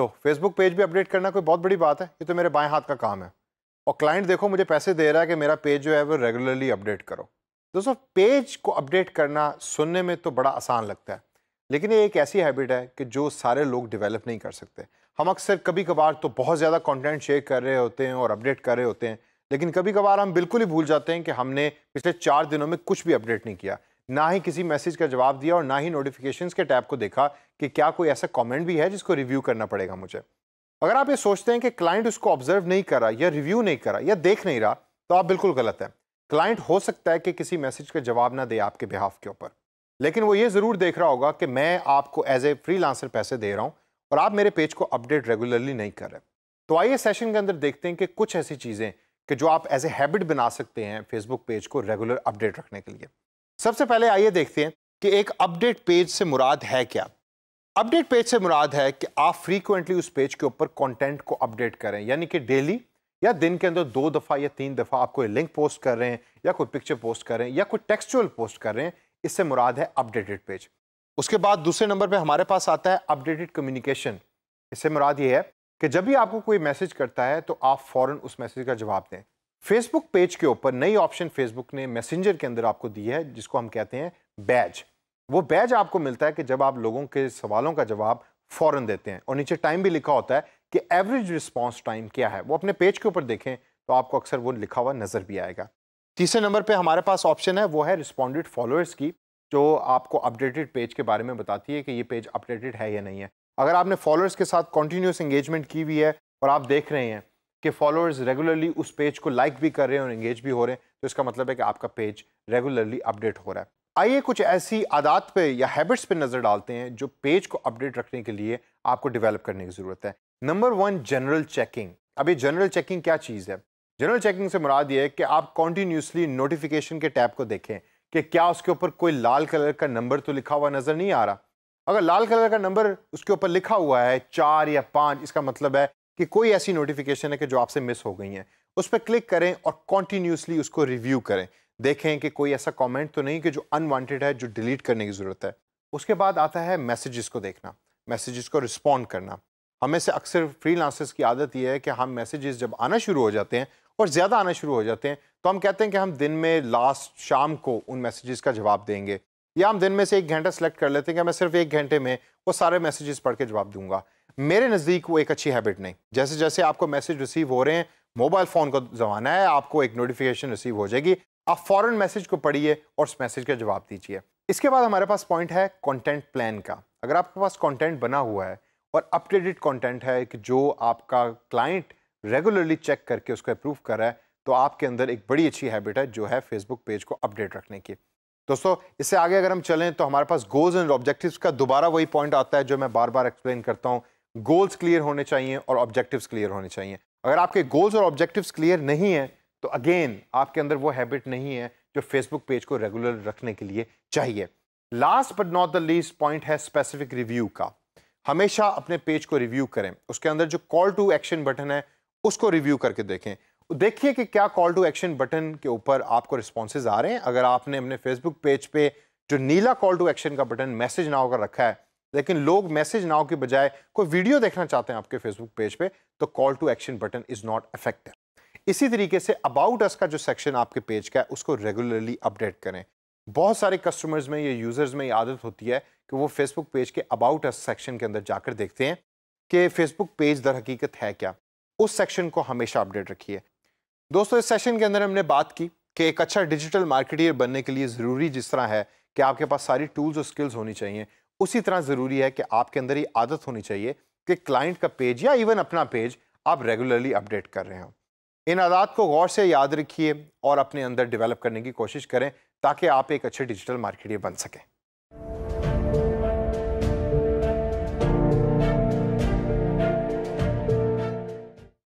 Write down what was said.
लो Facebook page भी update करना कोई बहुत बड़ी बात है ये तो मेरे बाएं हाथ का काम है और क्लाइंट देखो मुझे पैसे दे रहा है कि मेरा पेज जो है वो रेगुलरली अपडेट करो दोस्तों पेज को अपडेट करना सुनने में तो बड़ा आसान लगता है लेकिन ये एक ऐसी हैबिट है कि जो सारे लोग डेवलप नहीं कर सकते हम अक्सर कभी कभार तो बहुत ज़्यादा कंटेंट शेयर कर रहे होते हैं और अपडेट कर रहे होते हैं लेकिन कभी कभार हम बिल्कुल ही भूल जाते हैं कि हमने पिछले चार दिनों में कुछ भी अपडेट नहीं किया ना ही किसी मैसेज का जवाब दिया और ना ही नोटिफिकेशन के टैब को देखा कि क्या कोई ऐसा कॉमेंट भी है जिसको रिव्यू करना पड़ेगा मुझे अगर आप ये सोचते हैं कि क्लाइंट उसको ऑब्जर्व नहीं करा या रिव्यू नहीं करा या देख नहीं रहा तो आप बिल्कुल गलत हैं क्लाइंट हो सकता है कि किसी मैसेज का जवाब ना दे आपके बिहाफ के ऊपर लेकिन वो ये ज़रूर देख रहा होगा कि मैं आपको एज ए फ्री पैसे दे रहा हूँ और आप मेरे पेज को अपडेट रेगुलरली नहीं कर रहे तो आइए सेशन के अंदर देखते हैं कि कुछ ऐसी चीज़ें कि जो आप एज ए हैबिट बना सकते हैं फेसबुक पेज को रेगुलर अपडेट रखने के लिए सबसे पहले आइए देखते हैं कि एक अपडेट पेज से मुराद है क्या अपडेट पेज से मुराद है कि आप फ्रीक्वेंटली उस पेज के ऊपर कंटेंट को अपडेट करें यानी कि डेली या दिन के अंदर दो दफ़ा या तीन दफ़ा आप कोई लिंक पोस्ट कर रहे हैं या कोई पिक्चर पोस्ट कर रहे हैं या कोई टेक्सचुअल पोस्ट कर रहे हैं इससे मुराद है अपडेटेड पेज उसके बाद दूसरे नंबर पर हमारे पास आता है अपडेटेड कम्युनिकेशन इससे मुराद ये है कि जब भी आपको कोई मैसेज करता है तो आप फ़ौरन उस मैसेज का जवाब दें फेसबुक पेज के ऊपर नई ऑप्शन फेसबुक ने मैसेंजर के अंदर आपको दी है जिसको हम कहते हैं बैज वो बैज आपको मिलता है कि जब आप लोगों के सवालों का जवाब फौरन देते हैं और नीचे टाइम भी लिखा होता है कि एवरेज रिस्पॉन्स टाइम क्या है वो अपने पेज के ऊपर देखें तो आपको अक्सर वो लिखा हुआ नज़र भी आएगा तीसरे नंबर पर हमारे पास ऑप्शन है वो है रिस्पॉन्डेड फॉलोअर्स की जो आपको अपडेटेड पेज के बारे में बताती है कि ये पेज अपडेटेड है या नहीं है अगर आपने फॉलोअर्स के साथ कॉन्टीन्यूस इंगेजमेंट की हुई है और आप देख रहे हैं के फॉलोअर्स रेगुलरली उस पेज को लाइक भी कर रहे हैं और इंगेज भी हो रहे हैं तो इसका मतलब है कि आपका पेज रेगुलरली अपडेट हो रहा है आइए कुछ ऐसी आदत पे या हैबिट्स पे नज़र डालते हैं जो पेज को अपडेट रखने के लिए आपको डेवलप करने की ज़रूरत है नंबर वन जनरल चेकिंग अब ये जनरल चेकिंग क्या चीज़ है जनरल चेकिंग से मुराद ये है कि आप कॉन्टीन्यूसली नोटिफिकेशन के टैब को देखें कि क्या उसके ऊपर कोई लाल कलर का नंबर तो लिखा हुआ नज़र नहीं आ रहा अगर लाल कलर का नंबर उसके ऊपर लिखा हुआ है चार या पाँच इसका मतलब है कि कोई ऐसी नोटिफिकेशन है कि जो आपसे मिस हो गई हैं उस पर क्लिक करें और कॉन्टीन्यूसली उसको रिव्यू करें देखें कि कोई ऐसा कमेंट तो नहीं कि जो अनवांटेड है जो डिलीट करने की ज़रूरत है उसके बाद आता है मैसेजेस को देखना मैसेजेस को रिस्पॉन्ड करना हमें से अक्सर फ्री की आदत यह है कि हम मैसेजेस जब आना शुरू हो जाते हैं और ज़्यादा आना शुरू हो जाते हैं तो हम कहते हैं कि हम दिन में लास्ट शाम को उन मैसेजेस का जवाब देंगे या हम दिन में से एक घंटा सेलेक्ट कर लेते हैं कि मैं सिर्फ एक घंटे में वो सारे मैसेजेस पढ़ के जवाब दूंगा मेरे नज़दीक वो एक अच्छी हैबिट नहीं जैसे जैसे आपको मैसेज रिसीव हो रहे हैं मोबाइल फ़ोन का ज़माना है आपको एक नोटिफिकेशन रिसीव हो जाएगी आप फ़ौरन मैसेज को पढ़िए और उस मैसेज का जवाब दीजिए इसके बाद हमारे पास पॉइंट है कंटेंट प्लान का अगर आपके पास कंटेंट बना हुआ है और अपडेटेड कंटेंट है कि जो आपका क्लाइंट रेगुलरली चेक करके उसको अप्रूव कर रहा है तो आपके अंदर एक बड़ी अच्छी हैबिट है जो है फेसबुक पेज को अपडेट रखने की दोस्तों इससे आगे अगर हम चलें तो हमारे पास गोल्स एंड ऑब्जेक्टिव्स का दोबारा वही पॉइंट आता है जो मैं बार बार एक्सप्लेन करता हूँ गोल्स क्लियर होने चाहिए और ऑब्जेक्टिव्स क्लियर होने चाहिए अगर आपके गोल्स और ऑब्जेक्टिव्स क्लियर नहीं है तो अगेन आपके अंदर वो हैबिट नहीं है जो फेसबुक पेज को रेगुलर रखने के लिए चाहिए last but not the least point है स्पेसिफिक रिव्यू का हमेशा अपने पेज को रिव्यू करें उसके अंदर जो कॉल टू एक्शन बटन है उसको रिव्यू करके देखें देखिए कि क्या कॉल टू एक्शन बटन के ऊपर आपको रिस्पॉन्सेज आ रहे हैं अगर आपने अपने फेसबुक पेज पे जो नीला कॉल टू एक्शन का बटन मैसेज ना होकर रखा है लेकिन लोग मैसेज नाव के बजाय कोई वीडियो देखना चाहते हैं आपके फेसबुक पेज पे तो call to action button is not affected इसी तरीके से अबाउट अस का जो सेक्शन आपके पेज का है उसको रेगुलरली अपडेट करें बहुत सारे कस्टमर्स में या यूज़र्स में ये आदत होती है कि वो फेसबुक पेज के अबाउट अस सेक्शन के अंदर जाकर देखते हैं कि फेसबुक पेज दर हकीकत है क्या उस सेक्शन को हमेशा अपडेट रखिए दोस्तों इस सेशन के अंदर हमने बात की कि एक अच्छा डिजिटल मार्केटियर बनने के लिए ज़रूरी जिस तरह है कि आपके पास सारी टूल्स और स्किल्स होनी चाहिए उसी तरह ज़रूरी है कि आपके अंदर ये आदत होनी चाहिए कि क्लाइंट का पेज या इवन अपना पेज आप रेगुलरली अपडेट कर रहे हो इन आदात को गौर से याद रखिए और अपने अंदर डेवलप करने की कोशिश करें ताकि आप एक अच्छे डिजिटल मार्केटर बन सकें